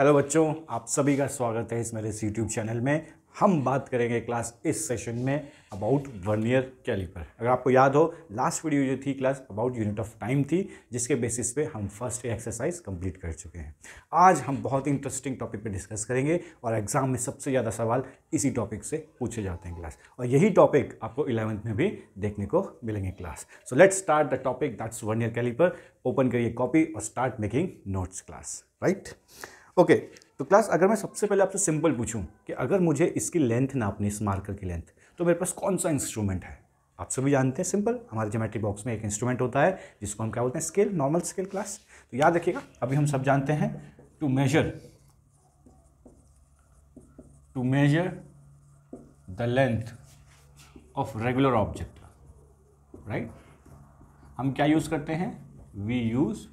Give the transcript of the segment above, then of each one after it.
Hello बच्चों आप सभी का स्वागत है इस मेरे यूट्यूब चैनल में हम बात करेंगे क्लास इस सेशन में अबाउट वन ईयर कैलिपर अगर आपको याद हो लास्ट वीडियो जो थी class about unit of time थी जिसके बेसिस पे हम फर्स्ट एक्सरसाइज कंप्लीट कर चुके हैं आज हम बहुत इंटरेस्टिंग टॉपिक पे डिस्कस करेंगे और एग्जाम में सबसे ज़्यादा सवाल इसी टॉपिक से पूछे जाते हैं क्लास और यही टॉपिक आपको इलेवंथ में भी देखने को मिलेंगे class so let's start the topic that's vernier caliper open करिए कॉपी और start making notes class right right? Okay तो क्लास अगर मैं सबसे पहले आपसे सिंपल पूछूं कि अगर मुझे इसकी लेंथ नापनी इस मार्कर की लेंथ तो मेरे पास कौन सा इंस्ट्रूमेंट है आप सभी जानते हैं सिंपल हमारे ज्योमेट्री बॉक्स में एक इंस्ट्रूमेंट होता है जिसको हम क्या बोलते हैं स्केल नॉर्मल स्केल क्लास तो याद रखिएगा अभी हम सब जानते हैं to measure to measure the length of regular object right हम क्या यूज़ करते हैं we use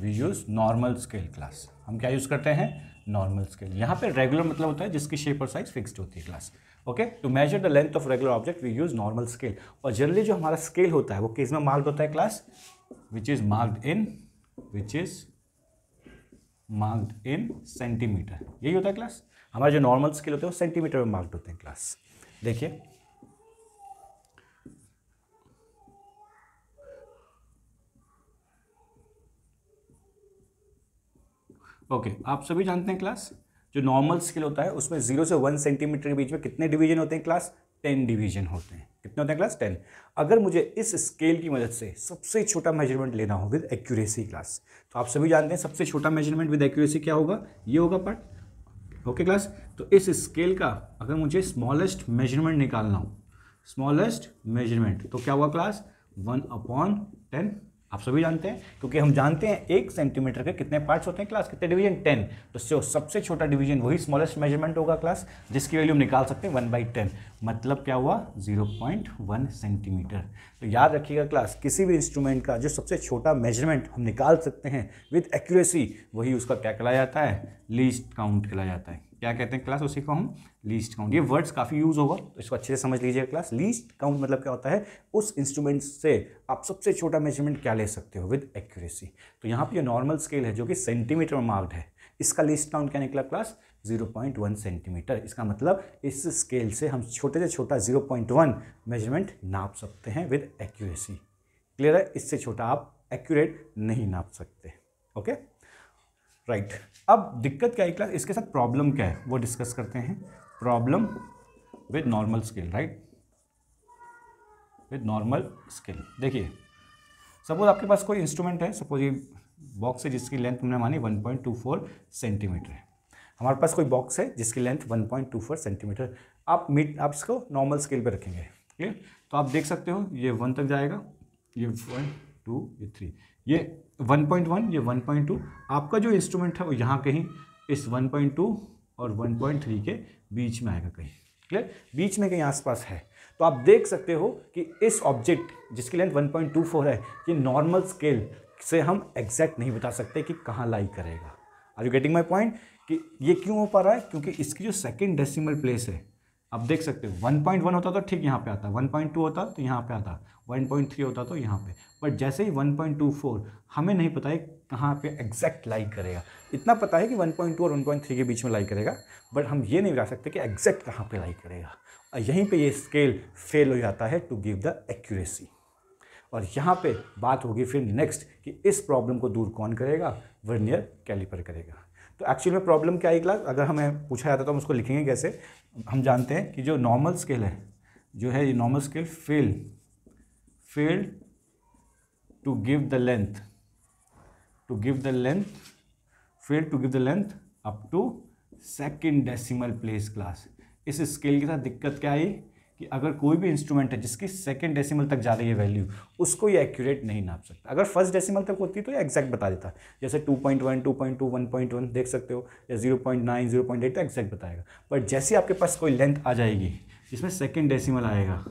we use normal scale class हम क्या यूज़ करते हैं नॉर्मल स्केल यहाँ पे रेगुलर मतलब होता है जिसकी शेप और साइज फिक्स्ड होती है class okay to measure the length of regular object we use normal scale और जनरली जो हमारा स्केल होता है वो किस में मार्क्ड होता है class which is marked in which is marked in centimetre यही होता है क्लास हमारा जो नॉर्मल स्केल होते हैं वो सेंटीमीटर में मार्क्ड होते हैं क्लास देखिए ओके okay, आप सभी जानते हैं क्लास जो नॉर्मल स्केल होता है उसमें जीरो से वन सेंटीमीटर के बीच में कितने डिवीजन होते हैं क्लास टेन डिवीजन होते हैं कितने होते हैं क्लास टेन अगर मुझे इस स्केल की मदद से सबसे छोटा मेजरमेंट लेना हो विद एक्यूरेसी क्लास तो आप सभी जानते हैं सबसे छोटा मेजरमेंट विद एक्यूरेसी क्या होगा ये होगा पार्ट ओके क्लास तो इस स्केल का अगर मुझे स्मॉलेस्ट मेजरमेंट निकालना हो स्मॉलेस्ट मेजरमेंट तो क्या हुआ क्लास वन अपॉन टेन आप सभी जानते हैं क्योंकि हम जानते हैं एक सेंटीमीटर के कितने पार्ट्स होते हैं क्लास कितने डिवीजन टेन तो सो सबसे छोटा डिवीजन वही स्मॉलेस्ट मेजरमेंट होगा क्लास जिसकी वैल्यू हम निकाल सकते हैं वन बाई टेन मतलब क्या हुआ जीरो पॉइंट वन सेंटीमीटर तो याद रखिएगा क्लास किसी भी इंस्ट्रूमेंट का जो सबसे छोटा मेजरमेंट हम निकाल सकते हैं विथ एक्यूरेसी वही उसका क्या कहलाया जाता है लीस्ट काउंट कहलाया जाता है क्या कहते हैं क्लास उसी को हम लीस्ट काउंट ये वर्ड्स काफ़ी यूज़ होगा तो इसको अच्छे से समझ लीजिए क्लास लीस्ट काउंट मतलब क्या होता है उस इंस्ट्रूमेंट से आप सबसे छोटा मेजरमेंट क्या ले सकते हो विद एक्यूरेसी तो यहाँ पर यह नॉर्मल स्केल है जो कि सेंटीमीटर में मार्क्ड है इसका लीस्ट काउंट क्या निकला क्लास 0.1 सेंटीमीटर इसका मतलब इस स्केल से हम छोटे से छोटा 0.1 मेजरमेंट नाप सकते हैं विद एक्यूरेसी क्लियर है इससे छोटा आप एक्यूरेट नहीं नाप सकते ओके okay? Right right. अब दिक्कत क्या है क्लास इसके साथ प्रॉब्लम क्या है वो डिस्कस करते हैं problem with normal scale right with normal scale देखिए सपोज आपके पास कोई इंस्ट्रूमेंट है सपोज ये बॉक्स है जिसकी लेंथ हमने मानी 1.24 सेंटीमीटर है हमारे पास कोई बॉक्स है जिसकी लेंथ 1.24 सेंटीमीटर आप मीट आप इसको नॉर्मल स्केल पे रखेंगे है तो आप देख सकते हो ये वन तक जाएगा ये वन टू ये थ्री ये 1.1 ये 1.2 आपका जो इंस्ट्रूमेंट है वो यहाँ कहीं इस 1.2 और 1.3 के बीच में आएगा कहीं क्लियर बीच में कहीं आसपास है तो आप देख सकते हो कि इस ऑब्जेक्ट जिसकी लेंथ 1.24 है ये नॉर्मल स्केल से हम एग्जैक्ट नहीं बता सकते कि कहाँ लाई करेगा are you getting my point कि ये क्यों हो पा रहा है क्योंकि इसकी जो सेकेंड डेसिमल प्लेस है अब देख सकते हो 1.1 होता तो ठीक यहाँ पे आता 1.2 होता तो यहाँ पे आता 1.3 होता तो यहाँ पे बट जैसे ही 1.24 हमें नहीं पता है कहाँ पे एग्जैक्ट लाइक करेगा इतना पता है कि 1.2 और 1.3 के बीच में लाइक करेगा बट हम ये नहीं बता सकते कि एग्जैक्ट कहाँ पे लाइक करेगा और यहीं पे ये स्केल फेल हो जाता है टू गिव द एक्यूरेसी और यहाँ पर बात होगी फिर नेक्स्ट कि इस प्रॉब्लम को दूर कौन करेगा वर्नियर कैलिपर करेगा तो एक्चुअली में प्रॉब्लम क्या है क्लास अगर हमें पूछा जाता तो हम उसको लिखेंगे कैसे हम जानते हैं कि जो नॉर्मल स्केल है जो है ये normal scale fail fail to give the length to give the length fail to give the length up to second decimal place class इस स्केल के साथ दिक्कत क्या आई कि अगर कोई भी इंस्ट्रूमेंट है जिसकी सेकेंड डेसिमल तक जा रही है वैल्यू उसको ये एक्यूरेट नहीं नाप सकता अगर फर्स्ट डेसिमल तक होती तो ये एग्जैक्ट बता देता जैसे 2.1, 2.2, 1.1 देख सकते हो या 0.9, 0.8 तो एग्जैक्ट बताएगा बट जैसे आपके पास कोई लेंथ आ जाएगी जिसमें सेकेंड डेसीमल आएगा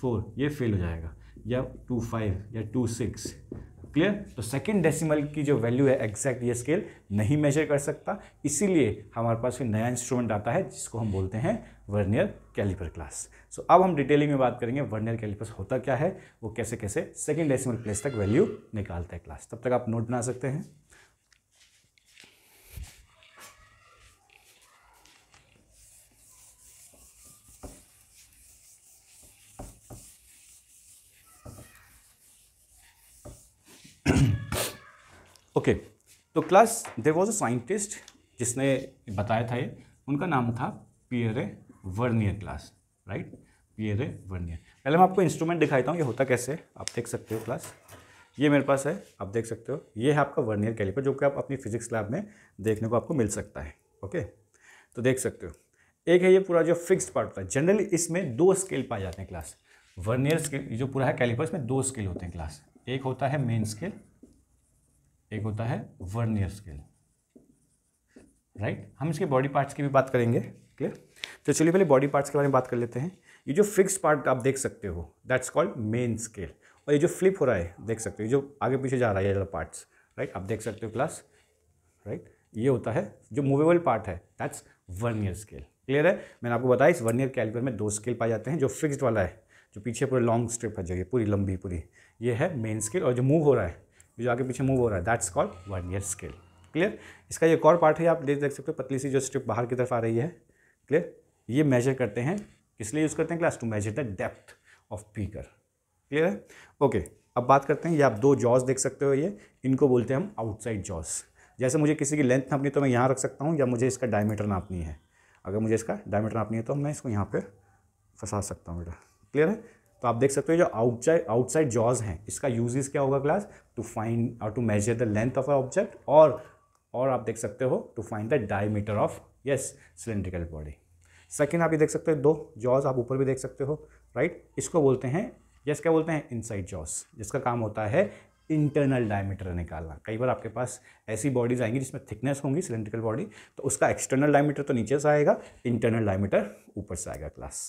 फोर ये फेल हो जाएगा या टू फाइव या टू सिक्स क्लियर तो सेकेंड डेसिमल की जो वैल्यू है एग्जैक्ट ये स्केल नहीं मेजर कर सकता इसीलिए हमारे पास फिर नया इंस्ट्रूमेंट आता है जिसको हम बोलते हैं वर्नियर कैलिपर क्लास सो अब हम डिटेलिंग में बात करेंगे वर्नियर कैलिपर होता क्या है वो कैसे कैसे सेकेंड डेसिमल प्लेस तक वैल्यू निकालता है क्लास तब तक आप नोट बना सकते हैं ओके तो class there was a scientist जिसने बताया था ये उनका नाम था Pierre Vernier class right Pierre Vernier पहले मैं आपको इंस्ट्रूमेंट दिखाता हूँ ये होता कैसे आप देख सकते हो क्लास ये मेरे पास है आप देख सकते हो ये है आपका वर्नियर कैलिपर जो कि आप अपनी फिजिक्स लैब में देखने को आपको मिल सकता है ओके तो देख सकते हो एक है ये पूरा जो फिक्स पार्ट होता है जनरली इसमें दो स्केल पाए जाते हैं क्लास वर्नियर स्केल जो पूरा है कैलिपर इसमें दो स्केल होते हैं क्लास एक होता है मेन स्केल एक होता है वर्नियर स्केल राइट हम इसके बॉडी पार्ट्स की भी बात करेंगे क्लियर तो चलिए पहले बॉडी पार्ट्स के बारे में बात कर लेते हैं ये जो फिक्स पार्ट आप देख सकते हो दैट्स कॉल्ड मेन स्केल और ये जो फ्लिप हो रहा है देख सकते हो जो आगे पीछे जा रहा है ये पार्ट्स राइट आप देख सकते हो क्लास राइट ये होता है जो मूवेबल पार्ट है दैट्स वर्नियर स्केल क्लियर है मैंने आपको बताया इस वर्नियर कैलकुलर में दो स्केल पाए जाते हैं जो फिक्स्ड वाला है जो पीछे पूरे लॉन्ग स्ट्रिप है जो ये पूरी लंबी पूरी ये है मेन स्केल और जो मूव हो रहा है जो आगे पीछे मूव हो रहा है that's called vernier scale clear इसका एक और पार्ट है आप देख देख सकते हो पतली सी जो स्ट्रिप बाहर की तरफ आ रही है क्लियर ये मेजर करते हैं इसलिए यूज़ करते हैं class to measure the depth of beaker clear है ओके अब बात करते हैं ये आप दो जॉज देख सकते हो ये इनको बोलते हैं हम आउटसाइड जॉज जैसे मुझे किसी की लेंथ नापनी तो मैं यहाँ रख सकता हूँ या मुझे इसका डायमीटर नापनी है अगर मुझे इसका डायमीटर नापनी है तो मैं इसको यहाँ पर फंसा सकता हूँ बेटा क्लियर है तो आप देख सकते हो जो आउटसाइड आउटसाइड जॉज हैं इसका यूजेस क्या होगा क्लास टू फाइंड और to measure the length of a object और और आप देख सकते हो to find the diameter of yes cylindrical body second आप ये देख सकते हो दो जॉज आप ऊपर भी देख सकते हो राइट right? इसको बोलते हैं यस क्या बोलते हैं इनसाइड जॉस जिसका काम होता है इंटरनल डायमीटर निकालना कई बार आपके पास ऐसी बॉडीज आएंगी जिसमें थिकनेस होंगी सिलेंड्रिकल बॉडी तो उसका एक्सटर्नल डायमीटर तो नीचे से आएगा इंटरनल डायमीटर ऊपर से आएगा क्लास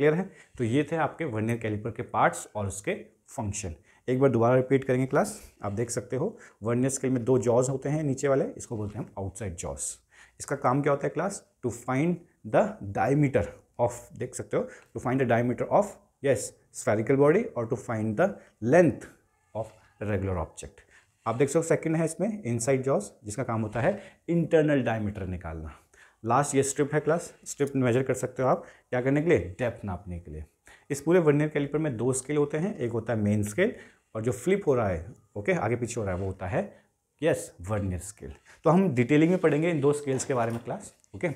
क्लियर है तो ये थे आपके वर्नियर कैलिपर के पार्ट्स और उसके फंक्शन एक बार दोबारा रिपीट करेंगे क्लास आप देख सकते हो वर्नियर स्केल में दो जॉज होते हैं नीचे वाले इसको बोलते हैं हम आउटसाइड जॉज इसका काम क्या होता है class to find the diameter of देख सकते हो to find the diameter of yes spherical body और to find the length of regular object आप देख सकते हो सेकेंड है इसमें इनसाइड जॉज जिसका काम होता है इंटरनल डायमीटर निकालना लास्ट ये स्ट्रिप है क्लास स्ट्रिप मेजर कर सकते हो आप क्या करने के लिए डेप्थ नापने के लिए इस पूरे वर्नियर कैलिपर में दो स्केल होते हैं एक होता है मेन स्केल और जो फ्लिप हो रहा है ओके आगे पीछे हो रहा है वो होता है यस वर्नियर स्केल तो हम डिटेलिंग में पढ़ेंगे इन दो स्केल्स के बारे में क्लास ओके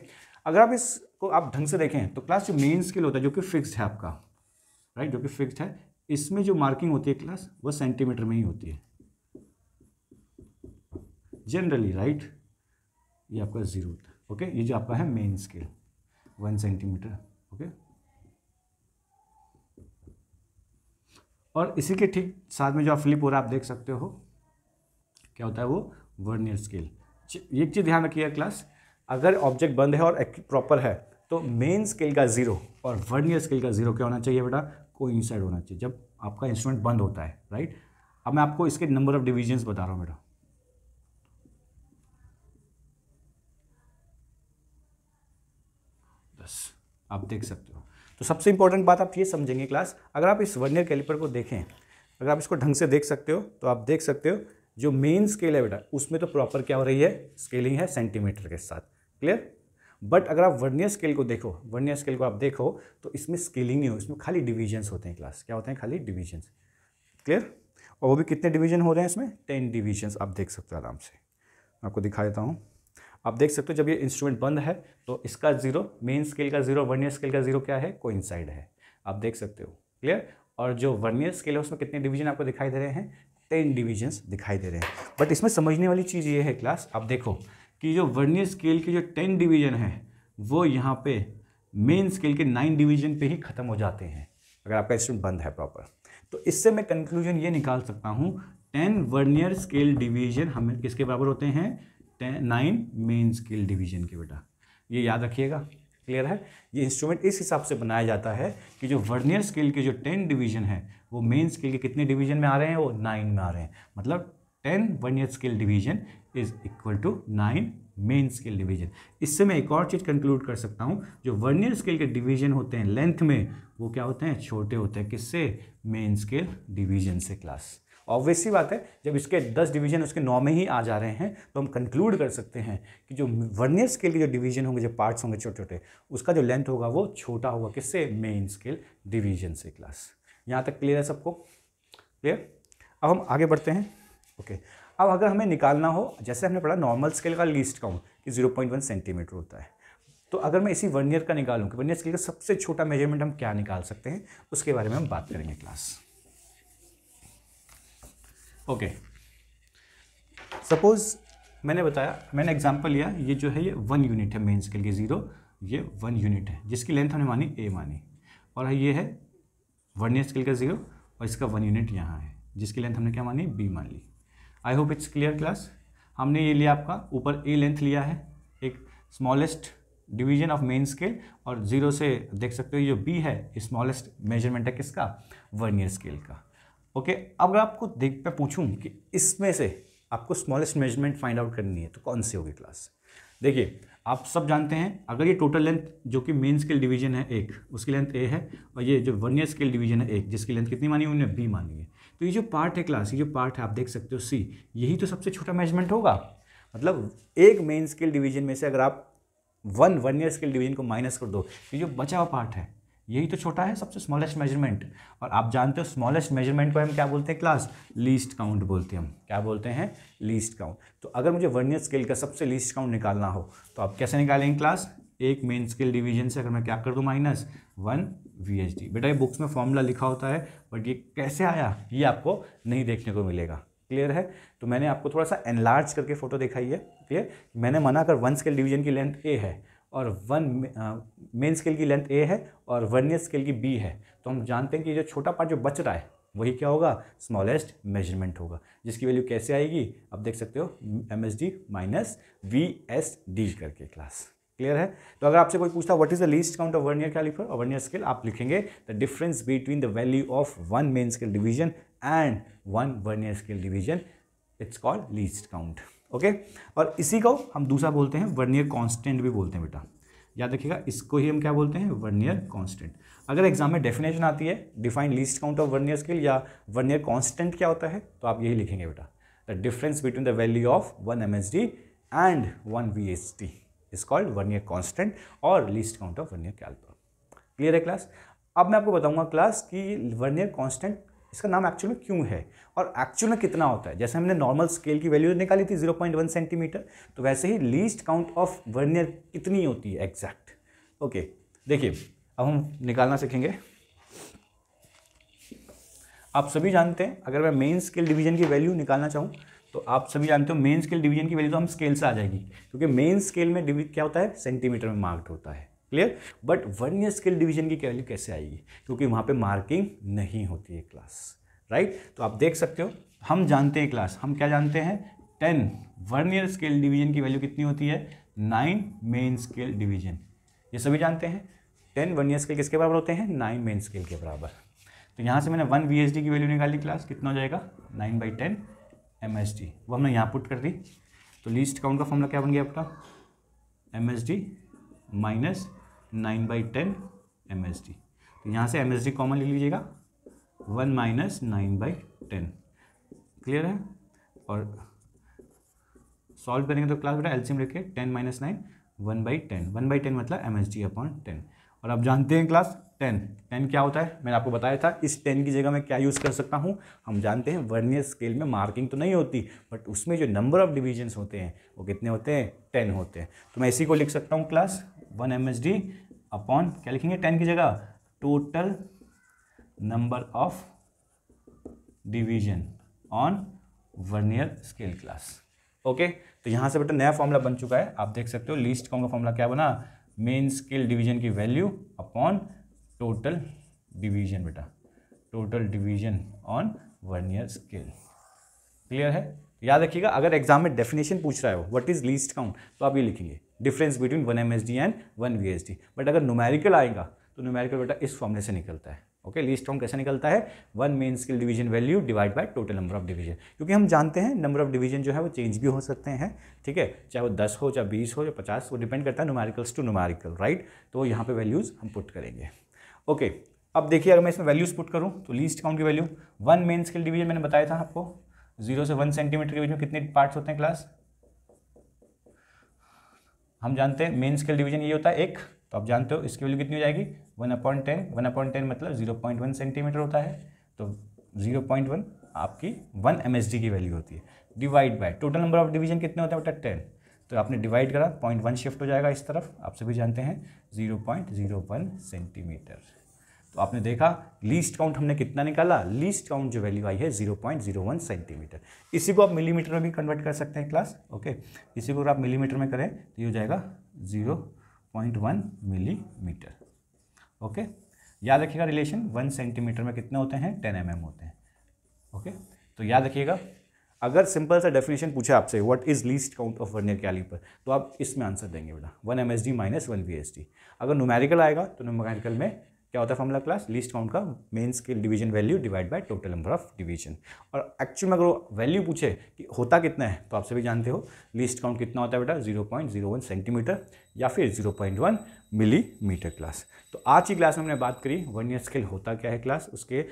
अगर आप इसको आप ढंग से देखें तो क्लास जो मेन स्केल होता है जो कि फिक्स्ड है आपका राइट जो कि फिक्स्ड है इसमें जो मार्किंग होती है क्लास वो सेंटीमीटर में ही होती है जनरली राइट ये आपका जीरो होता है ओके ये जो आपका है main scale one centimetre okay और इसी के ठीक साथ में जो आप फ्लिप हो रहा है आप देख सकते हो क्या होता है वो वर्नियर स्केल एक चीज़ ध्यान रखिएगा क्लास अगर ऑब्जेक्ट बंद है और प्रॉपर है तो मेन स्केल का ज़ीरो और वर्नियर स्केल का ज़ीरो क्या होना चाहिए बेटा को होना चाहिए जब आपका इंस्ट्रूमेंट बंद होता है राइट अब मैं आपको इसके नंबर ऑफ डिविजन्स बता रहा हूँ बेटा आप देख सकते हो तो सबसे इंपॉर्टेंट बात आप ये समझेंगे क्लास अगर आप इस वर्नियर कैलिपर को देखें अगर आप इसको ढंग से देख सकते हो तो आप देख सकते हो जो मेन स्केल है बेटा उसमें तो प्रॉपर क्या हो रही है स्केलिंग है सेंटीमीटर के साथ क्लियर बट अगर आप वर्नियर स्केल को देखो वर्नियर स्केल को आप देखो तो इसमें स्केलिंग नहीं हो इसमें खाली डिविजन्स होते हैं क्लास क्या होते हैं खाली डिविजन्स क्लियर और वो भी कितने डिवीजन हो रहे हैं इसमें टेन डिवीजन्स आप देख सकते हो आराम से आपको दिखा देता हूँ आप देख सकते हो जब ये इंस्ट्रूमेंट बंद है तो इसका जीरो मेन स्केल का जीरो वर्नियर स्केल का जीरो क्या है को है आप देख सकते हो क्लियर और जो वर्नियर स्केल है उसमें कितने डिवीजन आपको दिखाई दे रहे हैं टेन डिवीजन्स दिखाई दे रहे हैं बट इसमें समझने वाली चीज़ ये है क्लास आप देखो कि जो वर्नियर स्केल के जो टेन डिवीजन हैं वो यहाँ पे मेन स्केल के नाइन डिवीजन पे ही ख़त्म हो जाते हैं अगर आपका स्टूडेंट बंद है प्रॉपर तो इससे मैं कंक्लूजन ये निकाल सकता हूँ टेन वर्नियर स्केल डिवीजन हमें किसके बराबर होते हैं नाइन मेन स्केल डिवीजन के बेटा ये याद रखिएगा क्लियर है ये इंस्ट्रूमेंट इस हिसाब से बनाया जाता है कि जो वर्नियर स्केल के जो टेन डिवीजन है वो मेन स्केल के कितने डिवीजन में आ रहे हैं वो नाइन में आ रहे हैं मतलब ten vernier scale division is equal to nine main scale division इससे मैं एक और चीज़ कंक्लूड कर सकता हूँ जो वर्नियर स्केल के डिवीजन होते हैं लेंथ में वो क्या होते हैं छोटे होते हैं किससे मेन स्केल डिवीजन से क्लास ऑब्वियस सी बात है जब इसके दस डिवीजन उसके नौ में ही आ जा रहे हैं तो हम कंक्लूड कर सकते हैं कि जो वर्नियर स्केल के जो डिवीजन होंगे जो पार्ट्स होंगे छोटे छोटे उसका जो लेंथ होगा वो छोटा होगा किससे मेन स्केल डिवीजन से क्लास यहाँ तक क्लियर है सबको क्लियर अब हम आगे बढ़ते हैं ओके अब अगर हमें निकालना हो जैसे हमने पढ़ा नॉर्मल स्केल का लीस्ट काउंट कि जीरो पॉइंट वन सेंटीमीटर होता है तो अगर मैं इसी वर्नियर का निकालूँ कि वर्नियर स्केल का सबसे छोटा मेजरमेंट हम क्या निकाल सकते हैं उसके बारे में हम बात करेंगे क्लास ओके सपोज मैंने बताया मैंने एग्जांपल लिया ये जो है ये वन यूनिट है स्केल के ज़ीरो ये वन यूनिट है जिसकी लेंथ हमने मानी ए मानी और ये है वर्नियर स्केल का ज़ीरो और इसका वन यूनिट यहाँ है जिसकी लेंथ हमने क्या मानी बी मान ली I hope it's clear class हमने ये लिया आपका ऊपर ए लेंथ लिया है एक smallest division of main scale और जीरो से देख सकते हो जो बी है स्मॉलेस्ट मेजरमेंट है किसका वर्नियर स्केल का ओके अब अगर आपको देख मैं पूछूँ कि इसमें से आपको स्मॉलेस्ट मेजरमेंट फाइंड आउट करनी है तो कौन सी होगी क्लास देखिए आप सब जानते हैं अगर ये टोटल लेंथ जो कि मेन स्केल डिवीजन है एक उसकी लेंथ ए है और ये जो वन ईयर स्केल डिवीजन है एक जिसकी लेंथ कितनी मानी उन्होंने बी मानी है तो ये जो पार्ट है क्लास ये जो पार्ट है आप देख सकते हो सी यही तो सबसे छोटा मेजरमेंट होगा मतलब एक मेन स्केल डिवीजन में से अगर आप one vernier scale division को माइनस कर दो तो ये जो बचा हुआ पार्ट है यही तो छोटा है सबसे स्मॉलेस्ट मेजरमेंट और आप जानते हो स्मॉलेस्ट मेजरमेंट को हम क्या बोलते हैं क्लास लीस्ट काउंट बोलते हैं हम क्या बोलते हैं लीस्ट काउंट तो अगर मुझे वर्नियर स्केल का सबसे लीस्ट काउंट निकालना हो तो आप कैसे निकालेंगे क्लास एक मेन स्केल डिवीजन से अगर मैं क्या कर दूँ minus one V H D बेटा ये बुक्स में फॉर्मूला लिखा होता है बट ये कैसे आया ये आपको नहीं देखने को मिलेगा क्लियर है तो मैंने आपको थोड़ा सा एनलार्ज करके फ़ोटो दिखाई है क्लियर मैंने मना कर वन स्केल डिवीजन की लेंथ ए है और वन मेन स्केल की लेंथ ए है और वर्नियर स्केल की बी है तो हम जानते हैं कि जो छोटा पार्ट जो बच रहा है वही क्या होगा स्मॉलेस्ट मेजरमेंट होगा जिसकी वैल्यू कैसे आएगी आप देख सकते हो M S D minus V S D करके क्लास क्लियर है तो अगर आपसे कोई पूछता what is the least count of vernier caliper और वर्नियर स्केल आप लिखेंगे the difference between the value of one main scale division and one vernier scale division it's called least count okay और इसी को हम दूसरा बोलते हैं वर्नियर कांस्टेंट भी बोलते हैं बेटा याद रखिएगा इसको ही हम क्या बोलते हैं वर्नियर कांस्टेंट अगर एग्जाम में डेफिनेशन आती है define least count of vernier scale या वर्नियर कांस्टेंट क्या होता है तो आप यही लिखेंगे बेटा the difference between the value of one M S D and one V S T is called vernier constant और least count of vernier caliper clear है क्लास अब मैं आपको बताऊंगा क्लास कि वर्नियर कॉन्स्टेंट इसका नाम एक्चुअल में क्यों है और एक्चुअल में कितना होता है जैसे हमने नॉर्मल स्केल की वैल्यू निकाली थी 0.1 सेंटीमीटर तो वैसे ही लीस्ट काउंट ऑफ वर्नियर कितनी होती है एग्जैक्ट ओके देखिए अब हम निकालना सीखेंगे आप सभी जानते हैं अगर मैं मेन स्केल डिवीजन की वैल्यू निकालना चाहूँ तो आप सभी जानते हो मेन स्केल डिवीजन की वैल्यू तो हम स्केल से आ जाएगी क्योंकि मेन स्केल में क्या होता है सेंटीमीटर में मार्क्ड होता है clear but vernier scale division की वैल्यू कैसे आएगी क्योंकि वहाँ पे मार्किंग नहीं होती है क्लास राइट right? तो आप देख सकते हो हम जानते हैं क्लास हम क्या जानते हैं ten vernier scale division की वैल्यू कितनी होती है नाइन मेन स्केल डिवीजन ये सभी जानते हैं टेन वन ईयर स्केल किसके बराबर होते हैं नाइन मेन स्केल के बराबर तो यहाँ से मैंने वन वी की वैल्यू निकाली क्लास कितना हो जाएगा nine by ten M S D वो हमने यहाँ पुट कर दी तो लीस्ट काउंट का फॉर्मला क्या बन गया आपका M S D minus nine by ten M S D तो यहाँ से एम एस डी कॉमन लिख लीजिएगा one minus nine by ten clear है और सॉल्व करेंगे तो क्लास बेटा एलसीएम रखिए ten minus nine one by ten one by ten मतलब M S D upon ten और आप जानते हैं क्लास टेन टेन क्या होता है मैंने आपको बताया था इस टेन की जगह मैं क्या यूज़ कर सकता हूँ हम जानते हैं वर्नियर स्केल में मार्किंग तो नहीं होती बट उसमें जो नंबर ऑफ डिविजन्स होते हैं वो कितने होते हैं टेन होते हैं तो मैं इसी को लिख सकता हूँ class one M S D upon क्या लिखेंगे टेन की जगह total number of division on vernier scale class okay तो यहां से बेटा नया फॉर्मूला बन चुका है आप देख सकते हो लीस्ट कॉम का फॉर्मूला क्या बना मेन स्केल डिवीजन की वैल्यू अपॉन टोटल डिवीजन बेटा total division on vernier scale clear है याद रखिएगा अगर एग्जाम में डेफिनेशन पूछ रहा है व्हाट इज लीस्ट काउंट तो आप ये लिखेंगे difference between one M and one V but अगर न्यूमेरिकल आएगा तो नुमेरिकल बेटा इस फॉर्मले से निकलता है ओके लीस्ट काउंट कैसे निकलता है one main scale division value divide by total number of division क्योंकि हम जानते हैं नंबर ऑफ डिवीजन जो है वो चेंज भी हो सकते हैं ठीक है चाहे वो दस हो चाहे बीस हो या पचास वो डिपेंड करता है नुमेरिकल्स टू नुमेरिकल राइट तो यहाँ पे वैल्यूज़ हम पुट करेंगे ओके okay, अब देखिए अगर मैं इसमें वैल्यूज़ पुट करूँ तो लीस्ट काउंट की value one main scale division मैंने बताया था आपको जीरो से वन सेंटीमीटर के बीच में कितने पार्ट्स होते हैं क्लास हम जानते हैं मेन स्केल डिवीजन ये होता है एक तो आप जानते हो इसकी वैल्यू कितनी हो जाएगी one upon ten one upon ten मतलब जीरो पॉइंट वन सेंटीमीटर होता है तो जीरो पॉइंट वन आपकी वन एम एस डी की वैल्यू होती है divide by total number of division कितने होते हैं बेटा टेन तो आपने डिवाइड करा पॉइंट वन शिफ्ट हो जाएगा इस तरफ आप सभी जानते हैं zero point zero one centimetre तो आपने देखा लीस्ट काउंट हमने कितना निकाला लीस्ट काउंट जो वैल्यू आई है 0.01 सेंटीमीटर इसी को आप मिलीमीटर में भी कन्वर्ट कर सकते हैं क्लास ओके इसी को अगर आप मिलीमीटर में करें तो ये हो जाएगा 0.1 मिलीमीटर ओके याद रखिएगा रिलेशन वन सेंटीमीटर में कितने होते हैं टेन एम mm होते हैं ओके तो याद रखिएगा अगर सिंपल सा डेफिनेशन पूछे आपसे what is least count of vernier caliper तो आप इसमें आंसर देंगे बेटा one M S D minus one V S D अगर नुमेरिकल आएगा तो नुमेरिकल में क्या होता है फॉर्मूला क्लास लीस्ट काउंट का main scale division value divide by total number of division और एक्चुअल में अगर वैल्यू पूछे कि होता कितना है तो आप सभी जानते हो लीस्ट काउंट कितना होता है बेटा zero point zero one centimetre या फिर zero point one millimetre class तो आज की क्लास में हमने बात करी वन ईयर स्केल होता क्या है क्लास उसके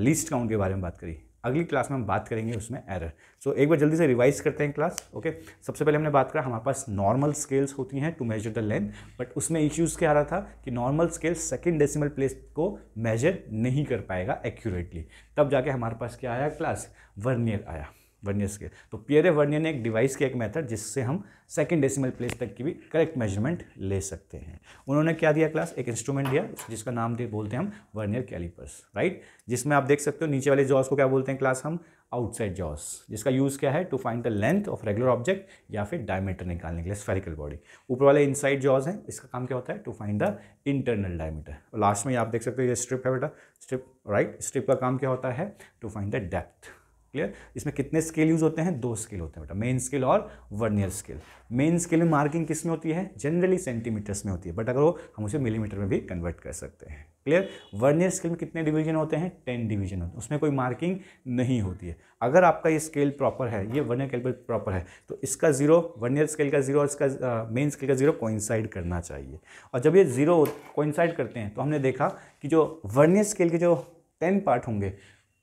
लीस्ट uh, काउंट के बारे में बात करी अगली क्लास में हम बात करेंगे उसमें एरर सो so, एक बार जल्दी से रिवाइज करते हैं क्लास ओके okay? सबसे पहले हमने बात करा हमारे पास नॉर्मल स्केल्स होती हैं to measure the length but उसमें इश्यूज़ क्या आ रहा था कि normal scale second decimal place को मेजर नहीं कर पाएगा एक्यूरेटली तब जाके हमारे पास क्या आया क्लास वर्नियर आया वर्नियर स्केल तो पियरे वर्नियर ने एक डिवाइस किया एक मेथड जिससे हम सेकेंड डेसिमल प्लेस तक की भी करेक्ट मेजरमेंट ले सकते हैं उन्होंने क्या दिया क्लास एक इंस्ट्रूमेंट दिया जिसका नाम दे बोलते हैं हम वर्नियर कैलिपर्स राइट जिसमें आप देख सकते हो नीचे वाले जॉस को क्या बोलते हैं क्लास हम आउटसाइड जॉस जिसका यूज़ क्या है to find the length of regular object या फिर डायमीटर निकालने के लिए स्फेरिकल बॉडी ऊपर वाले इनसाइड जॉज हैं इसका काम क्या होता है to find the internal diameter last में आप देख सकते हो ये स्ट्रिप है बेटा स्ट्रिप राइट स्ट्रिप का काम क्या होता है to find the depth clear इसमें कितने स्केल यूज होते हैं दो स्केल होते हैं बेटा मेन स्केल और वर्नियर स्केल मेन स्केल में मार्किंग किस में होती है जनरली सेंटीमीटर्स में होती है बट अगर वो हम उसे मिलीमीटर में भी कन्वर्ट कर सकते हैं क्लियर वर्नियर स्केल में कितने डिवीजन होते हैं टेन डिवीजन होते हैं उसमें कोई मार्किंग नहीं होती है अगर आपका ये स्केल प्रॉपर है ये वर्नियर स्केल प्रॉपर है तो इसका जीरो वर्नियर स्केल का जीरो और इसका मेन स्केल का जीरो कोइंसाइड करना चाहिए और जब ये जीरो कोइंसाइड करते हैं तो हमने देखा कि जो वर्नियर स्केल के जो टेन पार्ट होंगे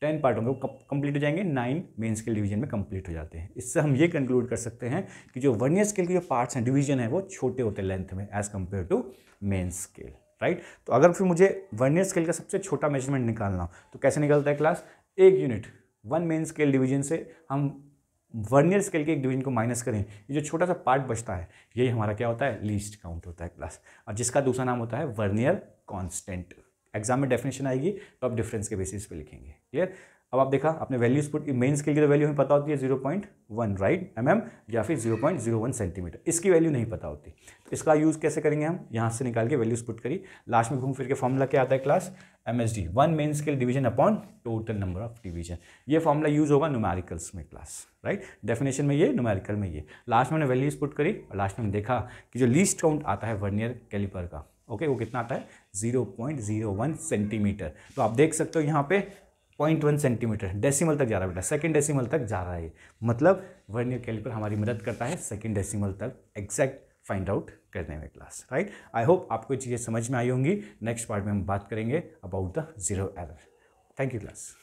टेन पार्ट होंगे वो कंप्लीट हो जाएंगे नाइन मेन स्केल डिवीजन में कंप्लीट हो जाते हैं इससे हम ये कंक्लूड कर सकते हैं कि जो वर्नियर स्केल के जो पार्ट्स हैं डिवीजन है वो छोटे होते हैं लेंथ में as compare to main scale right तो अगर फिर मुझे वर्नियर स्केल का सबसे छोटा मेजरमेंट निकालना हो तो कैसे निकलता है क्लास एक unit one main scale division से हम वर्नियर स्केल के एक डिवीजन को माइनस करें ये जो छोटा सा पार्ट बचता है यही हमारा क्या होता है लीस्ट काउंट होता है क्लास और जिसका दूसरा नाम होता है वर्नियर कॉन्स्टेंट एग्जाम में डेफिनेशन आएगी तो आप डिफरेंस के बेसिस पे लिखेंगे क्लियर अब आप देखा आपने वैल्यूज पुट मेन स्केल की तो वैल्यू हमें पता होती है zero point one right M M या फिर zero point zero one centimetre इसकी वैल्यू नहीं पता होती तो इसका यूज़ कैसे करेंगे हम यहाँ से निकाल के वैल्यूज पुट करी लास्ट में घूम फिर के फॉर्मूला क्या आता है class M S D one main scale division upon total number of division ये फॉर्मूला यूज़ होगा न्यूमेरिकल्स में क्लास राइट डेफिनेशन में ये न्यूमेरिकल में ये लास्ट में वैल्यूज पुट करी और लास्ट में देखा कि जो लीस्ट काउंट आता है वर्नियर कैलिपर का ओके okay, वो कितना आता है 0.01 सेंटीमीटर तो आप देख सकते हो यहाँ पे पॉइंट वन सेंटीमीटर डेसिमल तक जा रहा है बेटा सेकेंड डेसिमल तक जा रहा है मतलब वर्नियर कैलिपर हमारी मदद करता है सेकेंड डेसिमल तक एग्जैक्ट फाइंड आउट करने में क्लास राइट आई होप आपको चीज़ें समझ में आई होंगी नेक्स्ट पार्ट में हम बात करेंगे about the zero error thank you class